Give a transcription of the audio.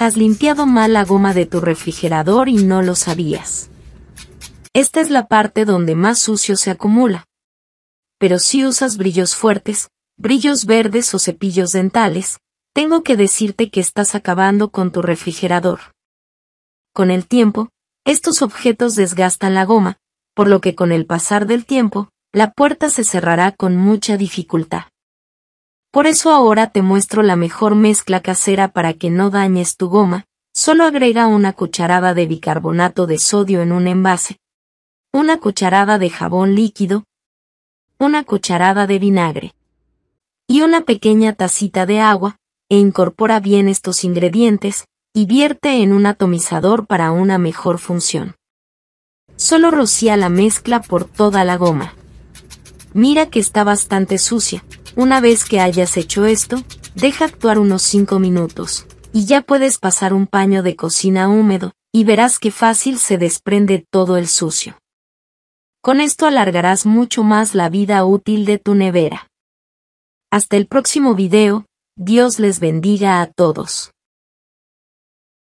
Has limpiado mal la goma de tu refrigerador y no lo sabías. Esta es la parte donde más sucio se acumula. Pero si usas brillos fuertes, brillos verdes o cepillos dentales, tengo que decirte que estás acabando con tu refrigerador. Con el tiempo, estos objetos desgastan la goma, por lo que con el pasar del tiempo, la puerta se cerrará con mucha dificultad. Por eso ahora te muestro la mejor mezcla casera para que no dañes tu goma, solo agrega una cucharada de bicarbonato de sodio en un envase, una cucharada de jabón líquido, una cucharada de vinagre y una pequeña tacita de agua, e incorpora bien estos ingredientes, y vierte en un atomizador para una mejor función. Solo rocía la mezcla por toda la goma. Mira que está bastante sucia, una vez que hayas hecho esto, deja actuar unos 5 minutos, y ya puedes pasar un paño de cocina húmedo, y verás qué fácil se desprende todo el sucio. Con esto alargarás mucho más la vida útil de tu nevera. Hasta el próximo video, Dios les bendiga a todos.